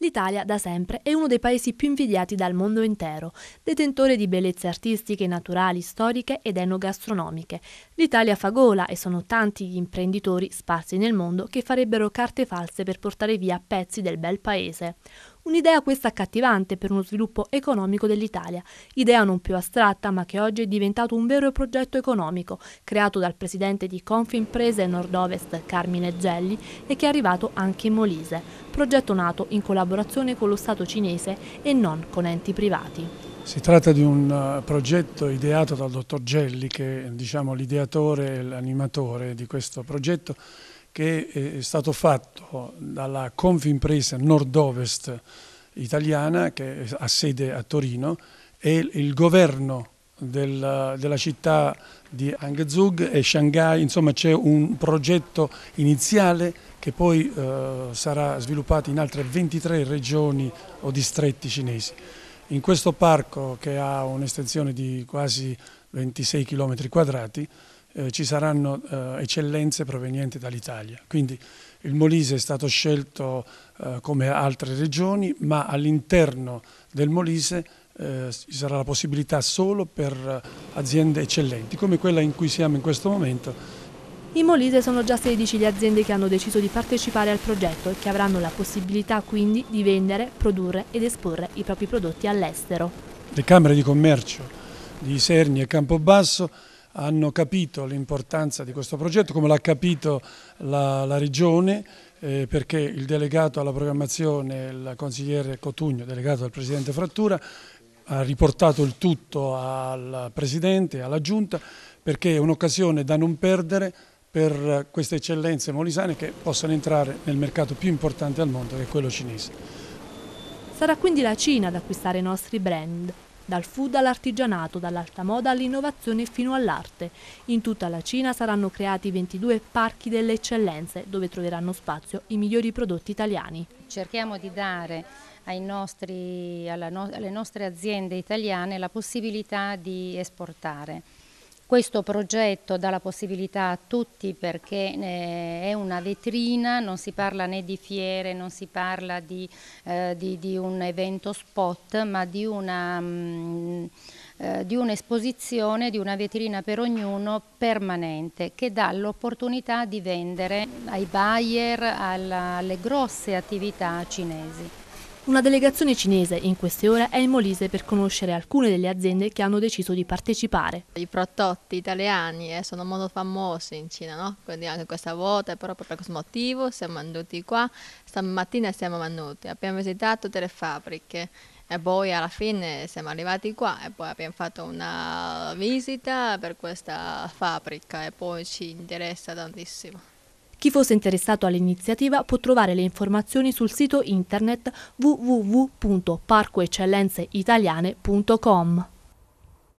L'Italia da sempre è uno dei paesi più invidiati dal mondo intero, detentore di bellezze artistiche, naturali, storiche ed enogastronomiche. L'Italia fa gola e sono tanti gli imprenditori sparsi nel mondo che farebbero carte false per portare via pezzi del bel paese. Un'idea questa accattivante per uno sviluppo economico dell'Italia, idea non più astratta ma che oggi è diventato un vero progetto economico, creato dal presidente di Confimprese Nord-Ovest Carmine Gelli e che è arrivato anche in Molise, progetto nato in collaborazione con lo Stato cinese e non con enti privati. Si tratta di un eh, progetto ideato dal dottor Gelli che è diciamo, l'ideatore e l'animatore di questo progetto che eh, è stato fatto dalla Confimpresa Nord-Ovest italiana che ha sede a Torino e il governo della, della città di Hangzhou e Shanghai, insomma c'è un progetto iniziale che poi eh, sarà sviluppato in altre 23 regioni o distretti cinesi. In questo parco che ha un'estensione di quasi 26 km quadrati eh, ci saranno eh, eccellenze provenienti dall'Italia. Quindi il Molise è stato scelto eh, come altre regioni, ma all'interno del Molise eh, ci sarà la possibilità solo per eh, aziende eccellenti, come quella in cui siamo in questo momento. In Molise sono già 16 le aziende che hanno deciso di partecipare al progetto e che avranno la possibilità quindi di vendere, produrre ed esporre i propri prodotti all'estero. Le Camere di Commercio di Serni e Campobasso hanno capito l'importanza di questo progetto, come l'ha capito la, la Regione, eh, perché il delegato alla programmazione, il consigliere Cotugno, delegato al Presidente Frattura, ha riportato il tutto al Presidente, alla Giunta, perché è un'occasione da non perdere per queste eccellenze molisane che possano entrare nel mercato più importante al mondo, che è quello cinese. Sarà quindi la Cina ad acquistare i nostri brand, dal food all'artigianato, dall'alta moda all'innovazione fino all'arte. In tutta la Cina saranno creati 22 parchi delle eccellenze dove troveranno spazio i migliori prodotti italiani. Cerchiamo di dare nostri, no, alle nostre aziende italiane la possibilità di esportare questo progetto dà la possibilità a tutti perché eh, è una vetrina, non si parla né di fiere, non si parla di, eh, di, di un evento spot, ma di una... Mh, mm, eh, di un'esposizione, di una vetrina per ognuno permanente che dà l'opportunità di vendere ai buyer, alla, alle grosse attività cinesi. Una delegazione cinese in queste ore è in Molise per conoscere alcune delle aziende che hanno deciso di partecipare. I prodotti italiani eh, sono molto famosi in Cina, no? quindi anche questa volta proprio per questo motivo siamo venuti qua. Stamattina siamo venuti, abbiamo visitato tutte le fabbriche e poi alla fine siamo arrivati qua e poi abbiamo fatto una visita per questa fabbrica e poi ci interessa tantissimo. Chi fosse interessato all'iniziativa può trovare le informazioni sul sito internet www.parcoeccellenzeitaliane.com.